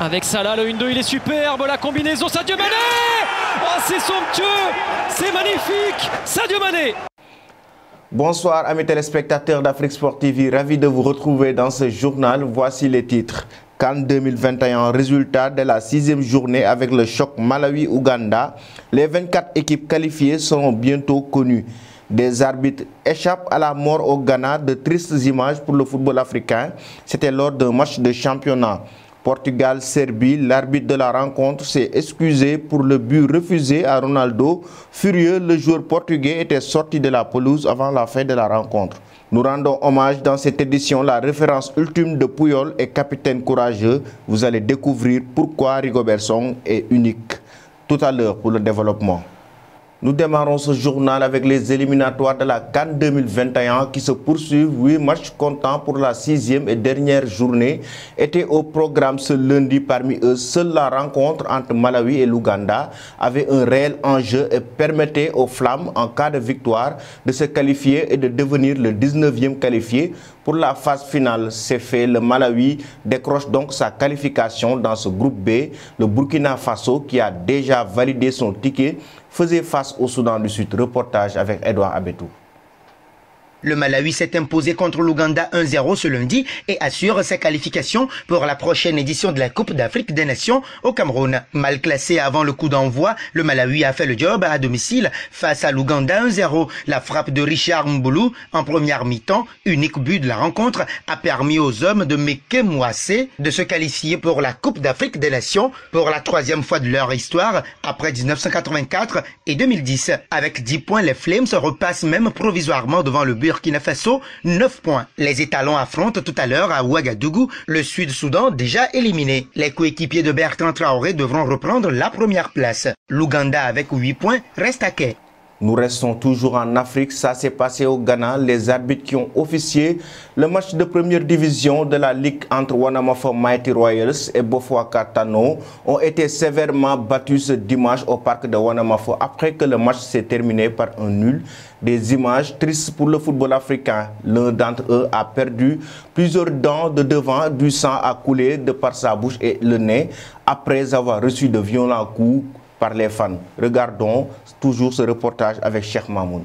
Avec là, le 1-2, il est superbe. La combinaison, Sadio Mané Oh, c'est somptueux C'est magnifique Sadio Mané Bonsoir amis téléspectateurs d'Afrique TV, ravi de vous retrouver dans ce journal. Voici les titres. Cannes 2021, résultat de la sixième journée avec le choc Malawi-Ouganda. Les 24 équipes qualifiées seront bientôt connues. Des arbitres échappent à la mort au Ghana, de tristes images pour le football africain. C'était lors d'un match de championnat. Portugal-Serbie, l'arbitre de la rencontre s'est excusé pour le but refusé à Ronaldo. Furieux, le joueur portugais était sorti de la pelouse avant la fin de la rencontre. Nous rendons hommage dans cette édition la référence ultime de Puyol et capitaine courageux. Vous allez découvrir pourquoi Rigobertson est unique. Tout à l'heure pour le développement. Nous démarrons ce journal avec les éliminatoires de la Cannes 2021 qui se poursuivent. Huit matchs comptant pour la sixième et dernière journée était au programme ce lundi. Parmi eux, seule la rencontre entre Malawi et l'Ouganda avait un réel enjeu et permettait aux Flammes, en cas de victoire, de se qualifier et de devenir le 19e qualifié pour la phase finale. C'est fait, le Malawi décroche donc sa qualification dans ce groupe B. Le Burkina Faso, qui a déjà validé son ticket, faisait face au Soudan du Sud. Reportage avec Edouard Abetou. Le Malawi s'est imposé contre l'Ouganda 1-0 ce lundi et assure sa qualification pour la prochaine édition de la Coupe d'Afrique des Nations au Cameroun. Mal classé avant le coup d'envoi, le Malawi a fait le job à domicile face à l'Ouganda 1-0. La frappe de Richard Mboulou en première mi-temps, unique but de la rencontre, a permis aux hommes de Meke de se qualifier pour la Coupe d'Afrique des Nations pour la troisième fois de leur histoire après 1984 et 2010. Avec 10 points, les Flames repassent même provisoirement devant le but Burkina Faso, 9 points. Les étalons affrontent tout à l'heure à Ouagadougou le Sud-Soudan déjà éliminé. Les coéquipiers de Bertrand Traoré devront reprendre la première place. L'Ouganda avec 8 points reste à quai. Nous restons toujours en Afrique, ça s'est passé au Ghana, les arbitres qui ont officié le match de première division de la Ligue entre Wanamafo Mighty Royals et Bofua Katano ont été sévèrement battus ce dimanche au parc de Wanamafo après que le match s'est terminé par un nul. Des images tristes pour le football africain. L'un d'entre eux a perdu plusieurs dents de devant, du sang a coulé de par sa bouche et le nez après avoir reçu de violents coups par les fans. Regardons toujours ce reportage avec Cheikh Mamoun.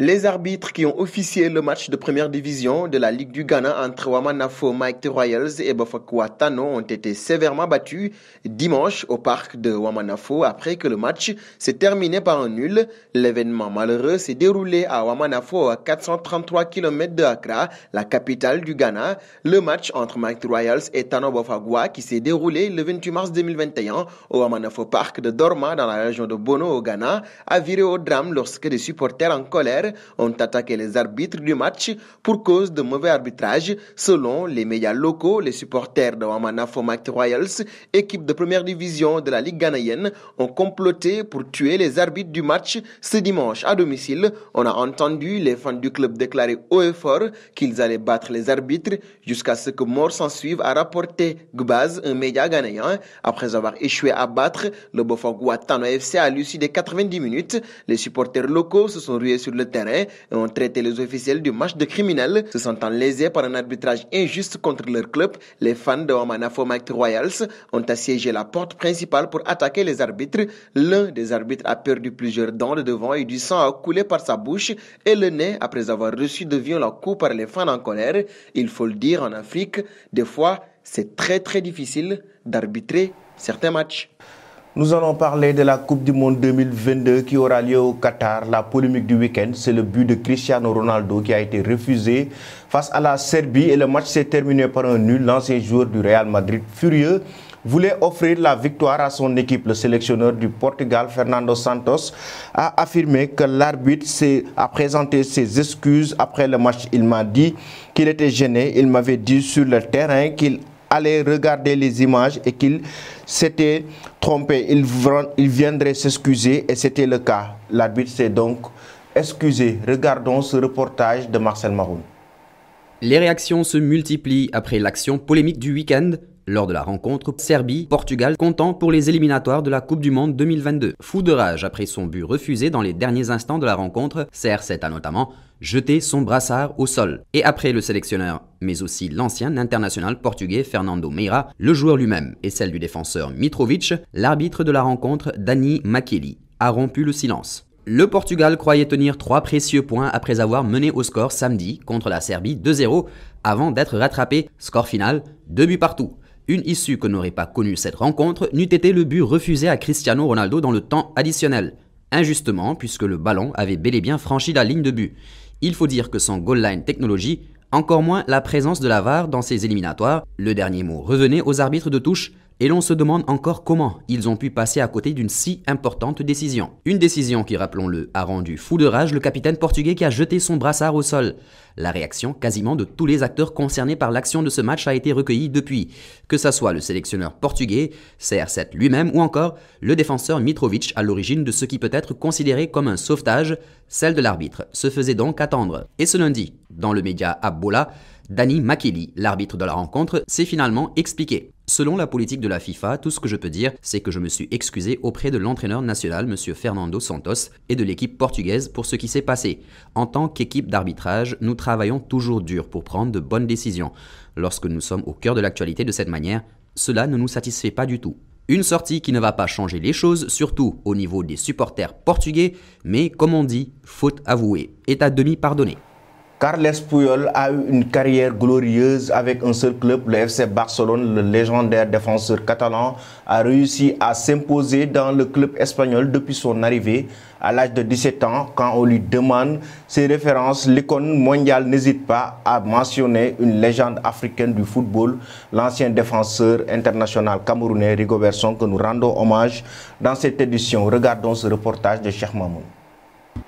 Les arbitres qui ont officié le match de première division de la Ligue du Ghana entre Wamanafo Mike Royals et Bofakwa Tano ont été sévèrement battus dimanche au parc de Wamanafo après que le match s'est terminé par un nul. L'événement malheureux s'est déroulé à Wamanafo à 433 km de Accra, la capitale du Ghana. Le match entre Mike Royals et Tano Bofagwa qui s'est déroulé le 28 mars 2021 au Wamanafo Park de Dorma dans la région de Bono au Ghana a viré au drame lorsque des supporters en colère ont attaqué les arbitres du match pour cause de mauvais arbitrage, selon les médias locaux, les supporters de Wamana Fomact Royals, équipe de première division de la Ligue ghanéenne, ont comploté pour tuer les arbitres du match ce dimanche à domicile. On a entendu les fans du club déclarer haut et fort qu'ils allaient battre les arbitres jusqu'à ce que mort s'en suive, a rapporté Gbaz, un média ghanéen. Après avoir échoué à battre le Bofangua Tano FC à l'issue des 90 minutes, les supporters locaux se sont rués sur le terrain ont traité les officiels du match de criminels, se sentant lésés par un arbitrage injuste contre leur club. Les fans de Wamana Royals ont assiégé la porte principale pour attaquer les arbitres. L'un des arbitres a perdu plusieurs dents de devant et du sang a coulé par sa bouche et le nez après avoir reçu de violents coups par les fans en colère. Il faut le dire, en Afrique, des fois, c'est très très difficile d'arbitrer certains matchs. Nous allons parler de la Coupe du Monde 2022 qui aura lieu au Qatar. La polémique du week-end, c'est le but de Cristiano Ronaldo qui a été refusé face à la Serbie et le match s'est terminé par un nul. L'ancien joueur du Real Madrid, furieux, voulait offrir la victoire à son équipe. Le sélectionneur du Portugal, Fernando Santos, a affirmé que l'arbitre a présenté ses excuses après le match. Il m'a dit qu'il était gêné. Il m'avait dit sur le terrain qu'il Aller regarder les images et qu'il s'était trompé. Il viendrait s'excuser et c'était le cas. L'arbitre s'est donc excusé. Regardons ce reportage de Marcel Maroun. Les réactions se multiplient après l'action polémique du week-end lors de la rencontre Serbie-Portugal comptant pour les éliminatoires de la Coupe du Monde 2022. Fou de rage après son but refusé dans les derniers instants de la rencontre, CR7 a notamment jeté son brassard au sol. Et après le sélectionneur, mais aussi l'ancien international portugais Fernando Meira, le joueur lui-même et celle du défenseur Mitrovic, l'arbitre de la rencontre Dani Makeli a rompu le silence. Le Portugal croyait tenir trois précieux points après avoir mené au score samedi contre la Serbie 2-0 avant d'être rattrapé, score final, 2 buts partout. Une issue que n'aurait pas connue cette rencontre n'eût été le but refusé à Cristiano Ronaldo dans le temps additionnel, injustement puisque le ballon avait bel et bien franchi la ligne de but. Il faut dire que sans goal line technology, encore moins la présence de la VAR dans ses éliminatoires, le dernier mot revenait aux arbitres de touche et l'on se demande encore comment ils ont pu passer à côté d'une si importante décision. Une décision qui, rappelons-le, a rendu fou de rage le capitaine portugais qui a jeté son brassard au sol. La réaction quasiment de tous les acteurs concernés par l'action de ce match a été recueillie depuis, que ce soit le sélectionneur portugais, CR7 lui-même ou encore le défenseur Mitrovic à l'origine de ce qui peut être considéré comme un sauvetage, celle de l'arbitre, se faisait donc attendre. Et ce lundi, dans le média Abola, Danny Makili, l'arbitre de la rencontre, s'est finalement expliqué. Selon la politique de la FIFA, tout ce que je peux dire, c'est que je me suis excusé auprès de l'entraîneur national, M. Fernando Santos, et de l'équipe portugaise pour ce qui s'est passé. En tant qu'équipe d'arbitrage, nous travaillons toujours dur pour prendre de bonnes décisions. Lorsque nous sommes au cœur de l'actualité de cette manière, cela ne nous satisfait pas du tout. Une sortie qui ne va pas changer les choses, surtout au niveau des supporters portugais, mais comme on dit, faute avouée est à demi pardonnée. Carles Puyol a eu une carrière glorieuse avec un seul club, le FC Barcelone. Le légendaire défenseur catalan a réussi à s'imposer dans le club espagnol depuis son arrivée à l'âge de 17 ans. Quand on lui demande ses références, l'icône mondiale n'hésite pas à mentionner une légende africaine du football, l'ancien défenseur international camerounais Rigobert Song, que nous rendons hommage dans cette édition. Regardons ce reportage de Cheikh Mamoun.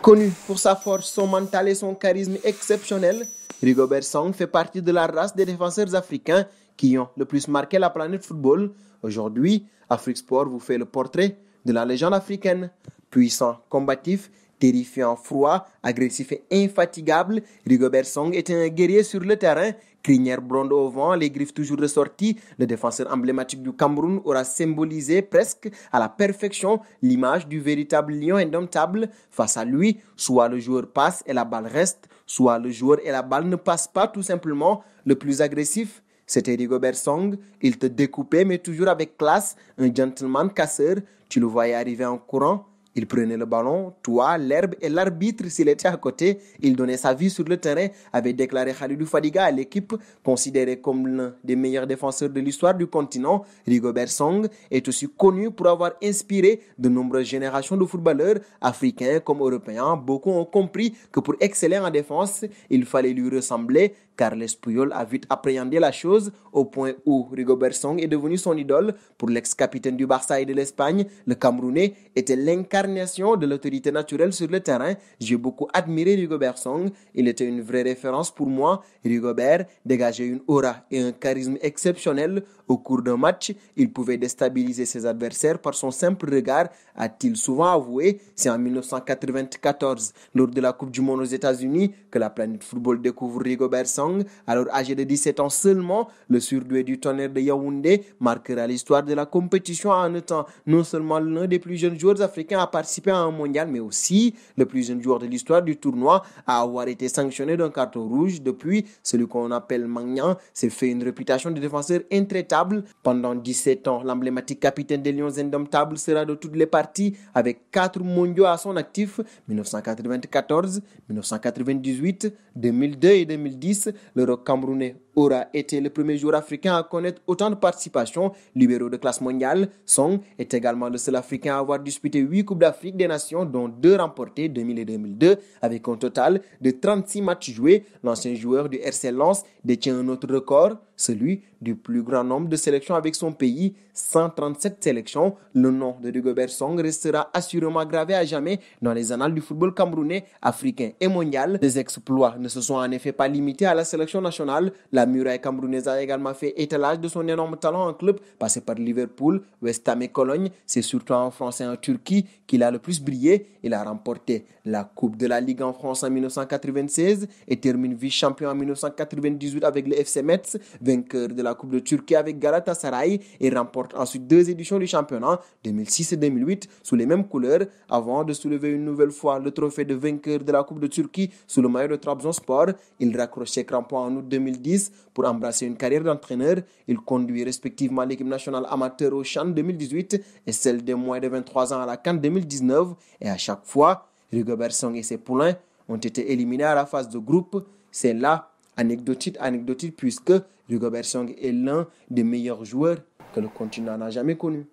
Connu pour sa force, son mental et son charisme exceptionnel, Rigobert Song fait partie de la race des défenseurs africains qui ont le plus marqué la planète football. Aujourd'hui, Afrique Sport vous fait le portrait de la légende africaine. Puissant, combatif, terrifiant, froid, agressif et infatigable, Rigobert Song est un guerrier sur le terrain Crinière blonde au vent, les griffes toujours ressorties, le défenseur emblématique du Cameroun aura symbolisé presque à la perfection l'image du véritable lion indomptable. Face à lui, soit le joueur passe et la balle reste, soit le joueur et la balle ne passe pas tout simplement. Le plus agressif, c'était Rigobert Song. Il te découpait, mais toujours avec classe, un gentleman casseur. Tu le voyais arriver en courant, il prenait le ballon, toi, l'herbe, et l'arbitre, s'il était à côté, il donnait sa vie sur le terrain, avait déclaré Khalidou Fadiga à l'équipe, considérée comme l'un des meilleurs défenseurs de l'histoire du continent. Rigobert Song est aussi connu pour avoir inspiré de nombreuses générations de footballeurs, africains comme européens. Beaucoup ont compris que pour exceller en défense, il fallait lui ressembler. Carles Puyol a vite appréhendé la chose au point où Rigobert Song est devenu son idole. Pour l'ex-capitaine du Barça et de l'Espagne, le Camerounais était l'incarnation de l'autorité naturelle sur le terrain. J'ai beaucoup admiré Rigobert Song. Il était une vraie référence pour moi. Rigobert dégageait une aura et un charisme exceptionnels. Au cours d'un match, il pouvait déstabiliser ses adversaires par son simple regard, a-t-il souvent avoué. C'est en 1994, lors de la Coupe du Monde aux États-Unis, que la planète football découvre Rigobert Song alors âgé de 17 ans seulement, le surdoué du tonnerre de Yaoundé marquera l'histoire de la compétition en étant non seulement l'un des plus jeunes joueurs africains à participer à un mondial, mais aussi le plus jeune joueur de l'histoire du tournoi à avoir été sanctionné d'un carton rouge. Depuis, celui qu'on appelle Magnan s'est fait une réputation de défenseur intraitable. Pendant 17 ans, l'emblématique capitaine des Lions indomptables sera de toutes les parties avec 4 mondiaux à son actif 1994, 1998, 2002 et 2010. le Camerounais aura été le premier joueur africain à connaître autant de participations. Libéraux de classe mondiale, Song est également le seul africain à avoir disputé 8 Coupes d'Afrique des Nations, dont 2 remportées 2000 et 2002, avec un total de 36 matchs joués. L'ancien joueur du RC Lens détient un autre record, celui du plus grand nombre de sélections avec son pays, 137 sélections. Le nom de Rigobert Song restera assurément gravé à jamais dans les annales du football camerounais, africain et mondial. les exploits ne se sont en effet pas limités à la sélection nationale. La muraille camerounaise a également fait étalage de son énorme talent en club, passé par Liverpool, West Ham et Cologne. C'est surtout en France et en Turquie qu'il a le plus brillé. Il a remporté la Coupe de la Ligue en France en 1996 et termine vice-champion en 1998 avec le FC Metz, vainqueur de la Coupe de Turquie avec Galatasaray et remporte ensuite deux éditions du championnat 2006 et 2008 sous les mêmes couleurs avant de soulever une nouvelle fois le trophée de vainqueur de la Coupe de Turquie sous le maillot de Trabzonspor. Il ses crampon en août 2010 pour embrasser une carrière d'entraîneur. Il conduit respectivement l'équipe nationale amateur au champ 2018 et celle des moins de 23 ans à la Cannes 2019. Et à chaque fois, Hugo Song et ses poulains ont été éliminés à la phase de groupe. C'est là, anecdotique, anecdotique, puisque Hugo Song est l'un des meilleurs joueurs que le continent n'a jamais connu.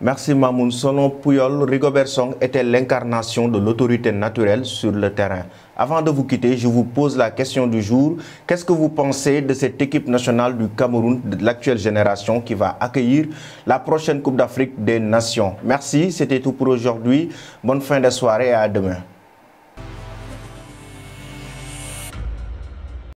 Merci Mamoun. Puyol, Pouyol, Rigobert Song était l'incarnation de l'autorité naturelle sur le terrain. Avant de vous quitter, je vous pose la question du jour. Qu'est-ce que vous pensez de cette équipe nationale du Cameroun, de l'actuelle génération qui va accueillir la prochaine Coupe d'Afrique des Nations Merci, c'était tout pour aujourd'hui. Bonne fin de soirée et à demain.